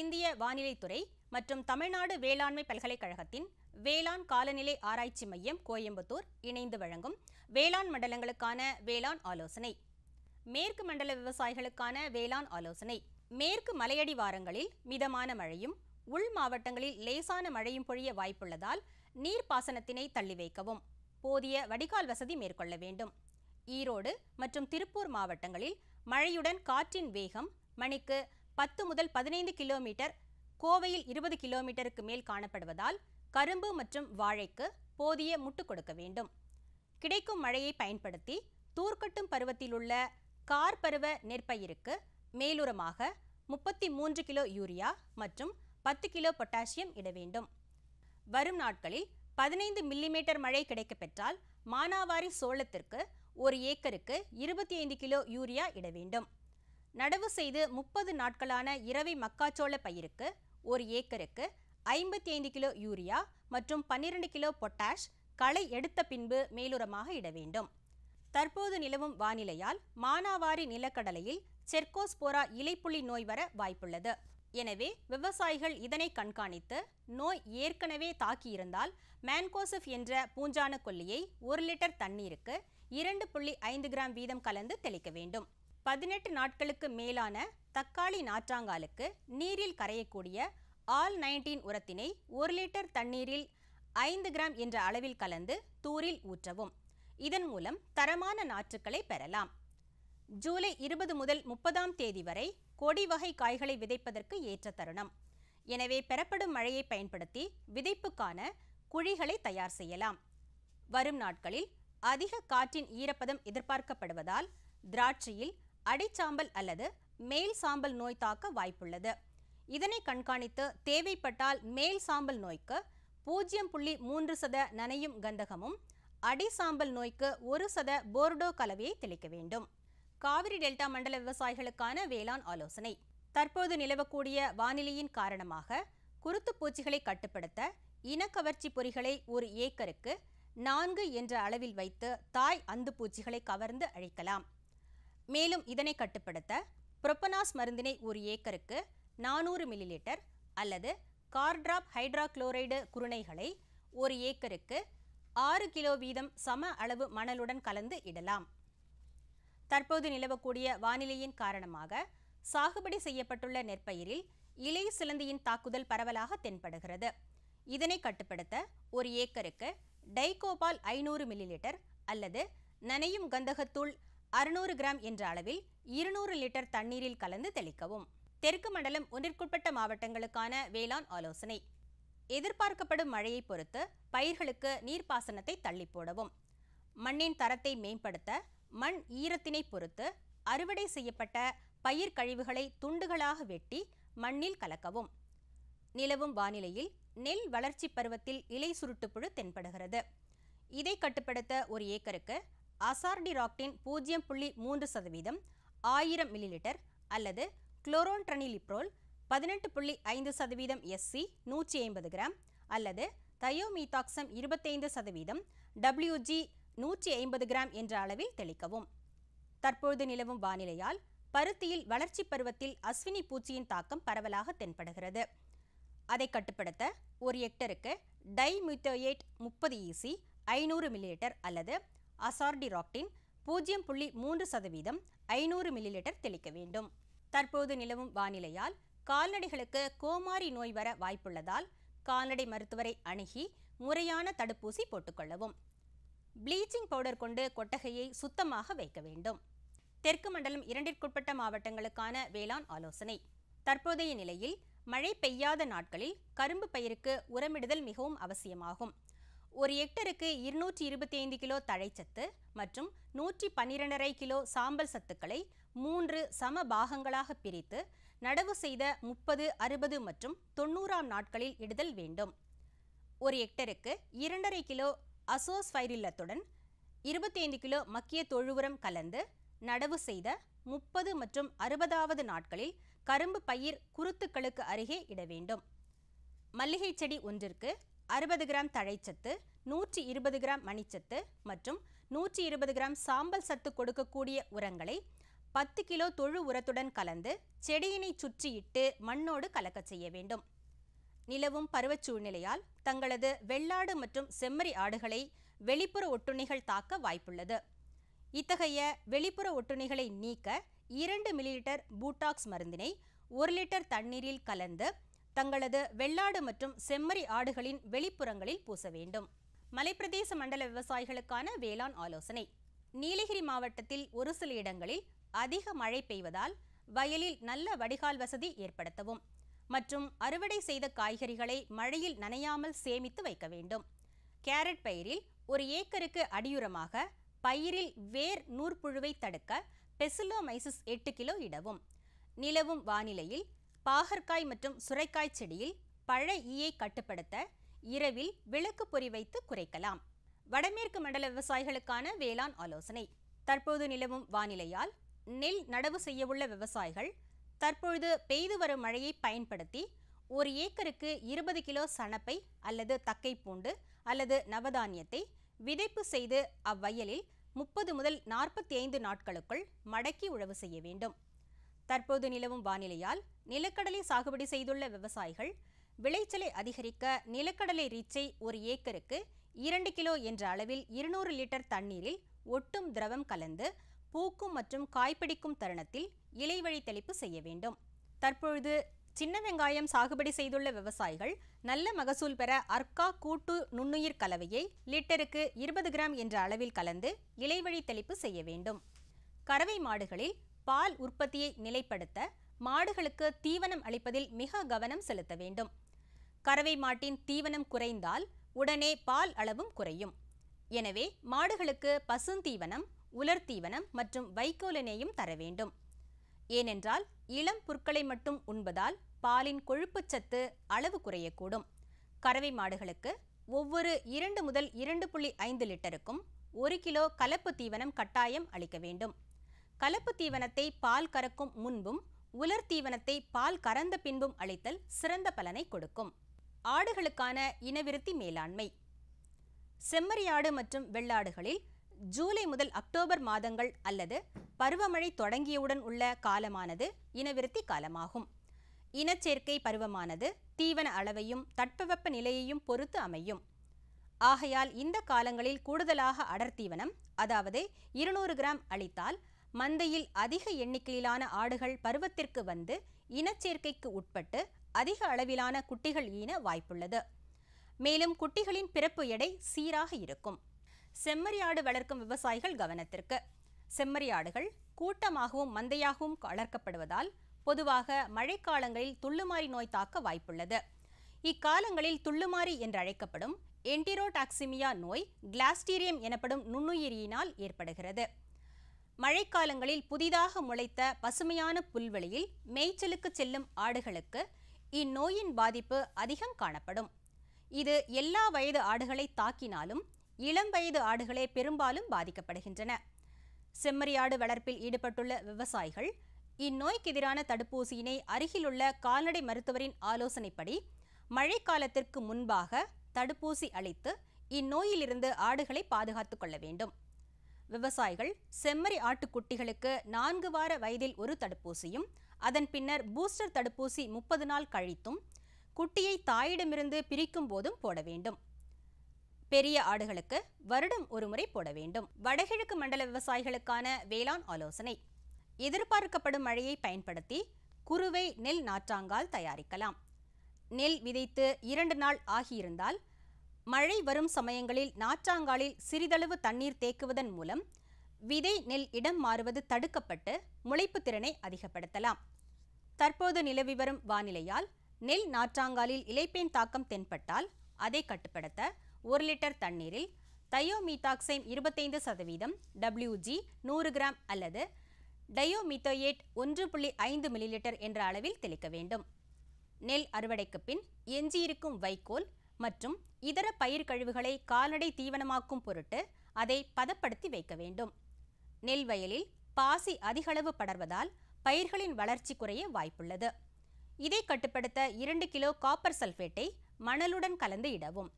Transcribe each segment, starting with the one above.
இந்திய வானிலைத்துறை மற்றும் தமிழ்நாடு வேளாண்மை பல்கலைக்கழகத்தின் வேளாண் காலநிலை ஆராய்ச்சி மையம் கோயம்புத்தூர் இணைந்து வழங்கும் வேளாண் மண்டலங்களுக்கான வேளாண் ஆலோசனை மேற்கு மண்டல விவசாயிகளுக்கான வேளாண் ஆலோசனை மேற்கு மலையடி வாரங்களில் மிதமான மழையும் உள் மாவட்டங்களில் லேசான மழையும் பொழிய வாய்ப்புள்ளதால் நீர்ப்பாசனத்தினை தள்ளி வைக்கவும் போதிய வடிகால் வசதி மேற்கொள்ள வேண்டும் ஈரோடு மற்றும் திருப்பூர் மாவட்டங்களில் மழையுடன் காற்றின் வேகம் மணிக்கு பத்து முதல் பதினைந்து கிலோமீட்டர் கோவையில் இருபது கிலோமீட்டருக்கு மேல் காணப்படுவதால் கரும்பு மற்றும் வாழைக்கு போதிய முட்டு கொடுக்க வேண்டும் கிடைக்கும் மழையை பயன்படுத்தி தூர்க்கட்டும் பருவத்திலுள்ள கார் பருவ நெற்பயிருக்கு மேலுரமாக முப்பத்தி மூன்று கிலோ யூரியா மற்றும் பத்து கிலோ பொட்டாசியம் இட வேண்டும் வரும் நாட்களில் பதினைந்து மில்லிமீட்டர் மழை கிடைக்கப்பெற்றால் மானாவாரி சோளத்திற்கு ஒரு ஏக்கருக்கு இருபத்தி ஐந்து கிலோ யூரியா இட வேண்டும் நடவு செய்து முப்பது நாட்களான இரவை மக்காச்சோள பயிருக்கு ஒரு ஏக்கருக்கு ஐம்பத்தி ஐந்து கிலோ யூரியா மற்றும் பன்னிரண்டு கிலோ பொட்டாஷ் களை எடுத்த பின்பு மேலுரமாக இட வேண்டும் தற்போது நிலவும் வானிலையால் மானாவாரி நிலக்கடலையில் செர்கோஸ்போரா இலைப்புள்ளி நோய் வர வாய்ப்புள்ளது எனவே விவசாயிகள் இதனை கண்காணித்து நோய் ஏற்கனவே தாக்கியிருந்தால் மேன்கோசப் என்ற பூஞ்சான கொல்லியை ஒரு லிட்டர் தண்ணீருக்கு இரண்டு புள்ளி ஐந்து கிராம் வீதம் கலந்து தெளிக்க வேண்டும் பதினெட்டு நாட்களுக்கு மேலான தக்காளி நாற்றாங்காலுக்கு நீரில் கரையக்கூடிய ஆல் நைன்டீன் உரத்தினை ஒரு லிட்டர் தண்ணீரில் ஐந்து கிராம் என்ற அளவில் கலந்து தூரில் ஊற்றவும் இதன் மூலம் தரமான நாற்றுக்களை பெறலாம் ஜூலை இருபது முதல் முப்பதாம் தேதி வரை கொடி வகை காய்களை விதைப்பதற்கு ஏற்ற தருணம் எனவே பெறப்படும் மழையை பயன்படுத்தி விதைப்புக்கான குழிகளை தயார் செய்யலாம் வரும் நாட்களில் அதிக காற்றின் ஈரப்பதம் எதிர்பார்க்கப்படுவதால் திராட்சையில் அடைச்சாம்பல் அல்லது மேல் சாம்பல் நோய் தாக்க வாய்ப்புள்ளது இதனை கண்காணித்து தேவைப்பட்டால் மேல் சாம்பல் நோய்க்கு பூஜ்ஜியம் புள்ளி மூன்று சத நனையும் கந்தகமும் அடி சாம்பல் நோய்க்கு ஒரு சத போர்டோ கலவையை தெளிக்க வேண்டும் காவிரி டெல்டா மண்டல விவசாயிகளுக்கான வேளாண் ஆலோசனை தற்போது நிலவக்கூடிய வானிலையின் காரணமாக குருத்து பூச்சிகளை கட்டுப்படுத்த இனக்கவர்ச்சி பொறிகளை ஒரு ஏக்கருக்கு நான்கு என்ற அளவில் வைத்து தாய் அந்து பூச்சிகளை கவர்ந்து அழிக்கலாம் மேலும் இதனை கட்டுப்படுத்த புரொப்பனாஸ் மருந்தினை ஒரு ஏக்கருக்கு நானூறு மில்லிலிட்டர் அல்லது கார்ட்ராப் ஹைட்ராக்ளோரைடு குருணைகளை ஒரு ஏக்கருக்கு ஆறு கிலோ வீதம் சம அளவு மணலுடன் கலந்து இடலாம் தற்போது நிலவக்கூடிய வானிலையின் காரணமாக சாகுபடி செய்யப்பட்டுள்ள நெற்பயிரில் இலை சிலந்தியின் தாக்குதல் பரவலாக தென்படுகிறது இதனை கட்டுப்படுத்த ஒரு ஏக்கருக்கு டைகோபால் ஐநூறு மில்லிலிட்டர் அல்லது நனையும் கந்தகத்தூள் அறுநூறு கிராம் என்ற அளவில் இருநூறு லிட்டர் தண்ணீரில் கலந்து தெளிக்கவும் தெற்கு மண்டலம் ஒன்றிற்குட்பட்ட மாவட்டங்களுக்கான வேளாண் ஆலோசனை எதிர்பார்க்கப்படும் மழையை பொறுத்து பயிர்களுக்கு நீர்ப்பாசனத்தை தள்ளி போடவும் மண்ணின் தரத்தை மேம்படுத்த மண் ஈரத்தினை பொறுத்து அறுவடை செய்யப்பட்ட பயிர் கழிவுகளை துண்டுகளாக வெட்டி மண்ணில் கலக்கவும் நிலவும் வானிலையில் நெல் வளர்ச்சி பருவத்தில் இலை சுருட்டுப்புழு தென்படுகிறது இதை கட்டுப்படுத்த ஒரு ஏக்கருக்கு அசார்டிராக்டின் பூஜ்ஜியம் புள்ளி மூன்று சதவீதம் ஆயிரம் மில்லிலிட்டர் அல்லது குளோரோன்ட்ரனிலிப்ரோல் பதினெட்டு புள்ளி ஐந்து சதவீதம் எஸ்சி நூற்றி ஐம்பது கிராம் அல்லது தயோமீதாக்சம் இருபத்தைந்து சதவீதம் டபிள்யூஜி நூற்றி ஐம்பது கிராம் என்ற அளவில் தெளிக்கவும் தற்பொழுது நிலவும் வானிலையால் பருத்தியில் வளர்ச்சி பருவத்தில் அஸ்வினி பூச்சியின் தாக்கம் பரவலாக தென்படுகிறது அதை கட்டுப்படுத்த ஒரு ஹெக்டருக்கு டைமியூட்டோயேட் முப்பது ஈசி ஐநூறு மில்லிலிட்டர் அல்லது அசார்டிராக்டின் பூஜ்ஜியம் புள்ளி மூன்று சதவீதம் ஐநூறு மில்லிலிட்டர் தெளிக்க வேண்டும் தற்போது நிலவும் வானிலையால் கால்நடைகளுக்கு கோமாரி நோய் வர வாய்ப்புள்ளதால் கால்நடை மருத்துவரை அணுகி முறையான தடுப்பூசி போட்டுக்கொள்ளவும் ப்ளீச்சிங் பவுடர் கொண்டு கொட்டகையை சுத்தமாக வைக்க வேண்டும் தெற்கு மண்டலம் இரண்டிற்குட்பட்ட மாவட்டங்களுக்கான வேளாண் ஆலோசனை தற்போதைய நிலையில் மழை பெய்யாத நாட்களில் கரும்பு பயிருக்கு உரமிடுதல் மிகவும் அவசியமாகும் ஒரு ஹெக்டருக்கு இருநூற்றி இருபத்தி ஐந்து கிலோ தழைச்சத்து மற்றும் நூற்றி பன்னிரெண்டரை கிலோ சாம்பல் சத்துக்களை மூன்று சம பாகங்களாக பிரித்து நடவு செய்த முப்பது அறுபது மற்றும் தொண்ணூறாம் நாட்களில் இடுதல் வேண்டும் ஒரு ஹெக்டருக்கு இரண்டரை கிலோ அசோஸ்ஃபைரில்லத்துடன் இருபத்தைந்து கிலோ மக்கிய தொழுவுரம் கலந்து நடவு செய்த முப்பது மற்றும் அறுபதாவது நாட்களில் கரும்பு பயிர் குருத்துக்களுக்கு அருகே இட வேண்டும் மல்லிகை செடி ஒன்றிற்கு அறுபது கிராம் தழைச்சத்து நூற்றி இருபது கிராம் மணிச்சத்து மற்றும் நூற்றி இருபது கிராம் சாம்பல் சத்து கொடுக்கக்கூடிய உரங்களை பத்து கிலோ தொழு உரத்துடன் கலந்து செடியினை சுற்றியிட்டு மண்ணோடு கலக்க செய்ய வேண்டும் நிலவும் பருவச் சூழ்நிலையால் தங்களது வெள்ளாடு மற்றும் செம்மறி ஆடுகளை வெளிப்புற ஒட்டுண்ணிகள் தாக்க வாய்ப்புள்ளது இத்தகைய வெளிப்புற ஒட்டுண்ணிகளை நீக்க இரண்டு மில்லிலிட்டர் பூட்டாக்ஸ் மருந்தினை ஒரு லிட்டர் தண்ணீரில் கலந்து தங்களது வெள்ளாடு மற்றும் செம்மறி ஆடுகளின் வெளிப்புறங்களில் பூச வேண்டும் மலைப்பிரதேச மண்டல விவசாயிகளுக்கான வேளாண் ஆலோசனை நீலகிரி மாவட்டத்தில் ஒரு சில இடங்களில் அதிக மழை பெய்வதால் வயலில் நல்ல வடிகால் வசதி ஏற்படுத்தவும் மற்றும் அறுவடை செய்த காய்கறிகளை மழையில் நனையாமல் சேமித்து வைக்க வேண்டும் கேரட் பயிரில் ஒரு ஏக்கருக்கு அடியுரமாக பயிரில் வேர் நூற்புழுவை தடுக்க பெசிலோமைசிஸ் எட்டு கிலோ இடவும் நிலவும் வானிலையில் பாகற்காய் மற்றும் சுரைக்காய் செடியில் பழ ஈயை கட்டுப்படுத்த இரவில் விளக்கு பொறி வைத்து குறைக்கலாம் வடமேற்கு மண்டல விவசாயிகளுக்கான வேளாண் ஆலோசனை தற்போது நிலவும் வானிலையால் நெல் நடவு செய்யவுள்ள விவசாயிகள் தற்பொழுது பெய்து வரும் மழையை பயன்படுத்தி ஒரு ஏக்கருக்கு இருபது கிலோ சணப்பை அல்லது தக்கை பூண்டு அல்லது நவதானியத்தை விதைப்பு செய்து அவ்வயலில் முப்பது முதல் நாற்பத்தி ஐந்து நாட்களுக்குள் மடக்கி உழவு செய்ய வேண்டும் தற்போது நிலவும் வானிலையால் நிலக்கடலை சாகுபடி செய்துள்ள விவசாயிகள் விளைச்சலை அதிகரிக்க நிலக்கடலை ரீச்சை ஒரு ஏக்கருக்கு இரண்டு கிலோ என்ற அளவில் இருநூறு லிட்டர் தண்ணீரில் ஒட்டும் திரவம் கலந்து பூக்கும் மற்றும் காய்ப்பிடிக்கும் தருணத்தில் இலைவழி தெளிப்பு செய்ய வேண்டும் தற்பொழுது சின்ன வெங்காயம் சாகுபடி செய்துள்ள விவசாயிகள் நல்ல மகசூல் பெற அர்க்கா கூட்டு நுண்ணுயிர் கலவையை லிட்டருக்கு இருபது கிராம் என்ற அளவில் கலந்து இலைவழி தெளிப்பு செய்ய வேண்டும் கறவை மாடுகளில் பால் உற்பத்தியை நிலைப்படுத்த மாடுகளுக்கு தீவனம் அளிப்பதில் மிக கவனம் செலுத்த வேண்டும் கறவை மாட்டின் தீவனம் குறைந்தால் உடனே பால் அளவும் குறையும் எனவே மாடுகளுக்கு பசுந்தீவனம் உலர் தீவனம் மற்றும் வைக்கோலினையும் தர வேண்டும் ஏனென்றால் இளம் புற்களை மட்டும் உண்பதால் பாலின் சத்து அளவு குறையக்கூடும் கறவை மாடுகளுக்கு ஒவ்வொரு இரண்டு முதல் இரண்டு புள்ளி ஐந்து லிட்டருக்கும் ஒரு கிலோ கலப்பு தீவனம் கட்டாயம் அளிக்க வேண்டும் கலப்பு தீவனத்தை பால் கறக்கும் முன்பும் உலர் தீவனத்தை பால் கறந்த பின்பும் அளித்தல் சிறந்த பலனை கொடுக்கும் ஆடுகளுக்கான இனவிருத்தி மேலாண்மை செம்மறியாடு மற்றும் வெள்ளாடுகளில் ஜூலை முதல் அக்டோபர் மாதங்கள் அல்லது பருவமழை தொடங்கியவுடன் உள்ள காலமானது இனவிருத்தி காலமாகும் இனச்சேர்க்கை பருவமானது தீவன அளவையும் தட்பவெப்ப நிலையையும் பொறுத்து அமையும் ஆகையால் இந்த காலங்களில் கூடுதலாக அடர்த்தீவனம் அதாவது இருநூறு கிராம் அளித்தால் மந்தையில் அதிக எண்ணிக்கையிலான ஆடுகள் பருவத்திற்கு வந்து இனச்சேர்க்கைக்கு உட்பட்டு அதிக அளவிலான குட்டிகள் ஈன வாய்ப்புள்ளது மேலும் குட்டிகளின் பிறப்பு எடை சீராக இருக்கும் செம்மறியாடு வளர்க்கும் விவசாயிகள் கவனத்திற்கு செம்மறியாடுகள் கூட்டமாகவும் மந்தையாகவும் வளர்க்கப்படுவதால் பொதுவாக மழைக்காலங்களில் துள்ளுமாறி நோய் தாக்க வாய்ப்புள்ளது இக்காலங்களில் துள்ளுமாறி என்று அழைக்கப்படும் என்டிரோடாக்சிமியா நோய் கிளாஸ்டீரியம் எனப்படும் நுண்ணுயிரியினால் ஏற்படுகிறது மழைக்காலங்களில் புதிதாக முளைத்த பசுமையான புல்வெளியில் மேய்ச்சலுக்கு செல்லும் ஆடுகளுக்கு இந்நோயின் பாதிப்பு அதிகம் காணப்படும் இது எல்லா வயது ஆடுகளை தாக்கினாலும் இளம் வயது ஆடுகளே பெரும்பாலும் பாதிக்கப்படுகின்றன செம்மறியாடு வளர்ப்பில் ஈடுபட்டுள்ள விவசாயிகள் இந்நோய்க்கு எதிரான தடுப்பூசியினை அருகிலுள்ள கால்நடை மருத்துவரின் ஆலோசனைப்படி மழைக்காலத்திற்கு முன்பாக தடுப்பூசி அளித்து இந்நோயிலிருந்து ஆடுகளை பாதுகாத்துக் கொள்ள வேண்டும் விவசாயிகள் செம்மறி ஆட்டுக்குட்டிகளுக்கு நான்கு வார வயதில் ஒரு தடுப்பூசியும் அதன் பின்னர் பூஸ்டர் தடுப்பூசி முப்பது நாள் கழித்தும் குட்டியை தாயிடமிருந்து பிரிக்கும் போதும் போட வேண்டும் பெரிய ஆடுகளுக்கு வருடம் ஒருமுறை போட வேண்டும் வடகிழக்கு மண்டல விவசாயிகளுக்கான வேளாண் ஆலோசனை எதிர்பார்க்கப்படும் மழையை பயன்படுத்தி குறுவை நெல் நாற்றாங்கால் தயாரிக்கலாம் நெல் விதைத்து இரண்டு நாள் ஆகியிருந்தால் மழை வரும் சமயங்களில் நாற்றாங்காலில் சிறிதளவு தண்ணீர் தேக்குவதன் மூலம் விதை நெல் இடம் மாறுவது தடுக்கப்பட்டு முளைப்பு திறனை அதிகப்படுத்தலாம் தற்போது நிலவி வரும் வானிலையால் நெல் நாற்றாங்காலில் இலைப்பேன் தாக்கம் தென்பட்டால் அதை கட்டுப்படுத்த ஒரு லிட்டர் தண்ணீரில் தயோமீத்தாக்சைம் இருபத்தைந்து சதவீதம் டபிள்யூஜி நூறு கிராம் அல்லது டயோமித்தோயேட் ஒன்று புள்ளி ஐந்து மில்லிலிட்டர் என்ற அளவில் தெளிக்க வேண்டும் நெல் அறுவடைக்கு பின் எஞ்சியிருக்கும் வைக்கோல் மற்றும் இதர பயிர் கழிவுகளை கால்நடை தீவனமாக்கும் பொருட்டு அதை பதப்படுத்தி வைக்க வேண்டும் நெல் வயலில் பாசி அதிகளவு படர்வதால் பயிர்களின் வளர்ச்சி குறைய வாய்ப்புள்ளது இதை கட்டுப்படுத்த இரண்டு கிலோ காப்பர் சல்ஃபேட்டை மணலுடன் கலந்து இடவும்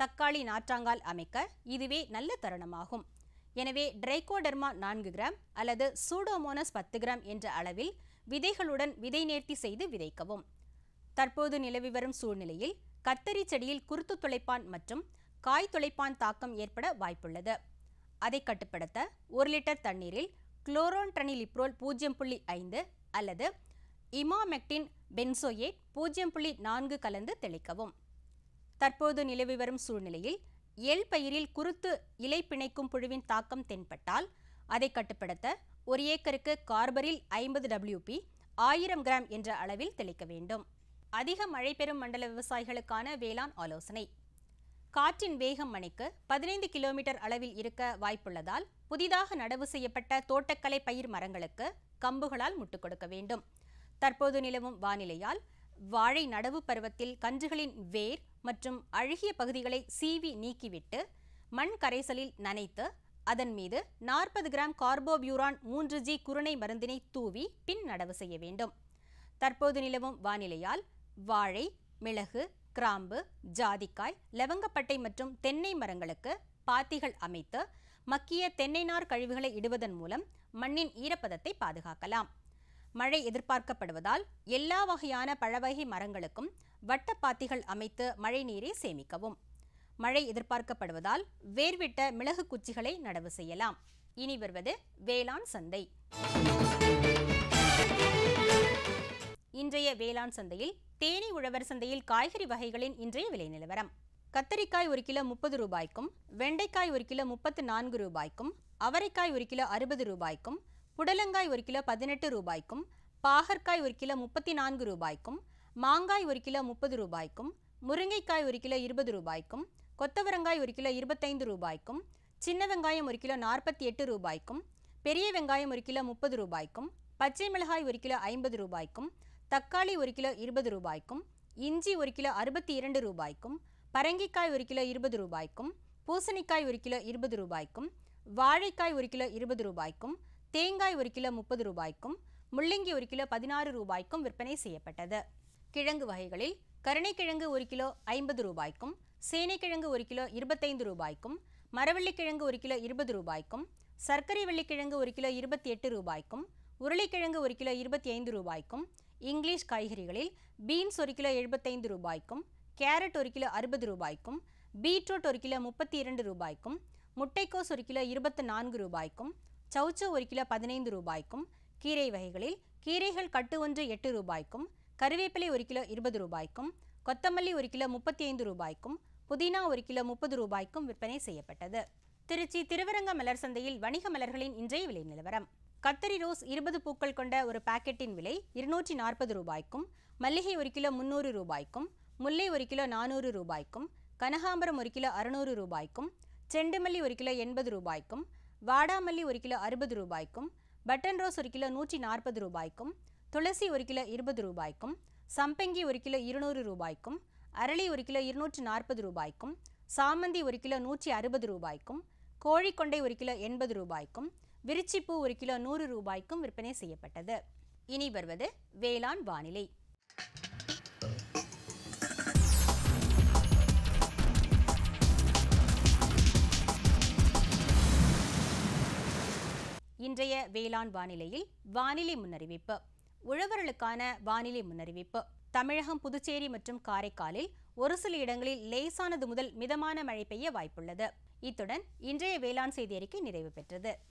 தக்காளி நாற்றாங்கால் அமைக்க இதுவே நல்ல தருணமாகும் எனவே டிரைகோடெர்மா நான்கு கிராம் அல்லது சூடோமோனஸ் பத்து கிராம் என்ற அளவில் விதைகளுடன் விதை நேர்த்தி செய்து விதைக்கவும் தற்போது நிலவி வரும் சூழ்நிலையில் கத்தரி செடியில் குருத்து துளைப்பான் மற்றும் காய் தொலைப்பான் தாக்கம் ஏற்பட வாய்ப்புள்ளது அதை கட்டுப்படுத்த ஒரு லிட்டர் தண்ணீரில் குளோரோன் ட்ரனிலிப்ரோல் பூஜ்ஜியம் புள்ளி ஐந்து அல்லது இமாமெக்டின் பென்சோயேட் பூஜ்ஜியம் புள்ளி நான்கு கலந்து தெளிக்கவும் தற்போது நிலவி வரும் சூழ்நிலையில் எல் பயிரில் குருத்து இலை பிணைக்கும் புழுவின் தாக்கம் தென்பட்டால் அதை கட்டுப்படுத்த ஒரு ஏக்கருக்கு கார்பரில் ஐம்பது டபிள்யூபி ஆயிரம் கிராம் என்ற அளவில் தெளிக்க வேண்டும் அதிக மழை பெறும் மண்டல விவசாயிகளுக்கான வேளாண் ஆலோசனை காற்றின் வேகம் மணிக்கு பதினைந்து கிலோமீட்டர் அளவில் இருக்க வாய்ப்புள்ளதால் புதிதாக நடவு செய்யப்பட்ட தோட்டக்கலை பயிர் மரங்களுக்கு கம்புகளால் முட்டுக் கொடுக்க வேண்டும் தற்போது நிலவும் வானிலையால் வாழை நடவு பருவத்தில் கன்றுகளின் வேர் மற்றும் அழுகிய பகுதிகளை சீவி நீக்கிவிட்டு மண் கரைசலில் நனைத்து அதன் மீது நாற்பது கிராம் கார்போபியூரான் மூன்று ஜி குருணை மருந்தினை தூவி பின் நடவு செய்ய வேண்டும் தற்போது நிலவும் வானிலையால் வாழை மிளகு கிராம்பு ஜாதிக்காய் லவங்கப்பட்டை மற்றும் தென்னை மரங்களுக்கு பாத்திகள் அமைத்து மக்கிய தென்னை நார் கழிவுகளை இடுவதன் மூலம் மண்ணின் ஈரப்பதத்தை பாதுகாக்கலாம் மழை எதிர்பார்க்கப்படுவதால் எல்லா வகையான பழவகை மரங்களுக்கும் வட்ட பாத்திகள் அமைத்து மழை நீரை சேமிக்கவும் மழை எதிர்பார்க்கப்படுவதால் வேர்விட்ட மிளகு குச்சிகளை நடவு செய்யலாம் இனி வருவது வேளாண் சந்தை இன்றைய வேளாண் சந்தையில் தேனி உழவர் சந்தையில் காய்கறி வகைகளின் இன்றைய விலை நிலவரம் கத்தரிக்காய் ஒரு கிலோ முப்பது ரூபாய்க்கும் வெண்டைக்காய் ஒரு கிலோ முப்பத்து நான்கு ரூபாய்க்கும் அவரைக்காய் ஒரு கிலோ அறுபது ரூபாய்க்கும் புடலங்காய் ஒரு கிலோ பதினெட்டு ரூபாய்க்கும் பாகற்காய் ஒரு கிலோ முப்பத்தி நான்கு ரூபாய்க்கும் மாங்காய் ஒரு கிலோ முப்பது ரூபாய்க்கும் முருங்கைக்காய் ஒரு கிலோ இருபது ரூபாய்க்கும் கொத்தவரங்காய் ஒரு கிலோ இருபத்தைந்து ரூபாய்க்கும் சின்ன வெங்காயம் ஒரு கிலோ நாற்பத்தி எட்டு ரூபாய்க்கும் பெரிய வெங்காயம் ஒரு கிலோ முப்பது ரூபாய்க்கும் பச்சை மிளகாய் ஒரு கிலோ ஐம்பது ரூபாய்க்கும் தக்காளி ஒரு கிலோ இருபது ரூபாய்க்கும் இஞ்சி ஒரு கிலோ அறுபத்தி இரண்டு ரூபாய்க்கும் பரங்கிக்காய் ஒரு கிலோ இருபது ரூபாய்க்கும் பூசணிக்காய் ஒரு கிலோ இருபது ரூபாய்க்கும் வாழைக்காய் ஒரு கிலோ இருபது ரூபாய்க்கும் தேங்காய் ஒரு கிலோ முப்பது ரூபாய்க்கும் முள்ளங்கி ஒரு கிலோ பதினாறு ரூபாய்க்கும் விற்பனை செய்யப்பட்டது கிழங்கு வகைகளில் கருணைக்கிழங்கு ஒரு கிலோ ஐம்பது ரூபாய்க்கும் சேனைக்கிழங்கு ஒரு கிலோ இருபத்தைந்து ரூபாய்க்கும் மரவள்ளிக்கிழங்கு ஒரு கிலோ இருபது ரூபாய்க்கும் சர்க்கரை வெள்ளிக்கிழங்கு ஒரு கிலோ இருபத்தி எட்டு ரூபாய்க்கும் உருளைக்கிழங்கு ஒரு கிலோ இருபத்தி ஐந்து ரூபாய்க்கும் இங்கிலீஷ் காய்கறிகளில் பீன்ஸ் ஒரு கிலோ எழுபத்தைந்து ரூபாய்க்கும் கேரட் ஒரு கிலோ அறுபது ரூபாய்க்கும் பீட்ரூட் ஒரு கிலோ முப்பத்தி இரண்டு ரூபாய்க்கும் முட்டைக்கோஸ் ஒரு கிலோ இருபத்து நான்கு ரூபாய்க்கும் சவுச்சோ ஒரு கிலோ பதினைந்து ரூபாய்க்கும் கீரை வகைகளில் கீரைகள் கட்டு ஒன்று எட்டு ரூபாய்க்கும் கருவேப்பிலை ஒரு கிலோ இருபது ரூபாய்க்கும் கொத்தமல்லி ஒரு கிலோ முப்பத்தி ஐந்து ரூபாய்க்கும் புதினா ஒரு கிலோ முப்பது ரூபாய்க்கும் விற்பனை செய்யப்பட்டது திருச்சி திருவரங்க மலர் சந்தையில் வணிக மலர்களின் இன்றைய விலை நிலவரம் கத்தரி ரோஸ் இருபது பூக்கள் கொண்ட ஒரு பாக்கெட்டின் விலை இருநூற்றி நாற்பது ரூபாய்க்கும் மல்லிகை ஒரு கிலோ முந்நூறு ரூபாய்க்கும் முல்லை ஒரு கிலோ நானூறு ரூபாய்க்கும் கனகாம்பரம் ஒரு கிலோ அறுநூறு ரூபாய்க்கும் செண்டுமல்லி ஒரு கிலோ எண்பது ரூபாய்க்கும் வாடாமல்லி ஒரு கிலோ அறுபது ரூபாய்க்கும் பட்டன் ரோஸ் ஒரு கிலோ நூற்றி நாற்பது ரூபாய்க்கும் துளசி ஒரு கிலோ இருபது ரூபாய்க்கும் சம்பங்கி ஒரு கிலோ இருநூறு ரூபாய்க்கும் அரளி ஒரு கிலோ இருநூற்றி நாற்பது ரூபாய்க்கும் சாமந்தி ஒரு கிலோ நூற்றி அறுபது ரூபாய்க்கும் கோழிக்கொண்டை ஒரு கிலோ எண்பது ரூபாய்க்கும் விருச்சிப்பூ ஒரு கிலோ நூறு ரூபாய்க்கும் விற்பனை செய்யப்பட்டது இனி வருவது வேளாண் வானிலை இன்றைய வேளாண் வானிலையில் வானிலை முன்னறிவிப்பு உழவர்களுக்கான வானிலை முன்னறிவிப்பு தமிழகம் புதுச்சேரி மற்றும் காரைக்காலில் ஒரு சில இடங்களில் லேசானது முதல் மிதமான மழை பெய்ய வாய்ப்புள்ளது இத்துடன் இன்றைய வேளாண் செய்தி அறிக்கை நிறைவு பெற்றது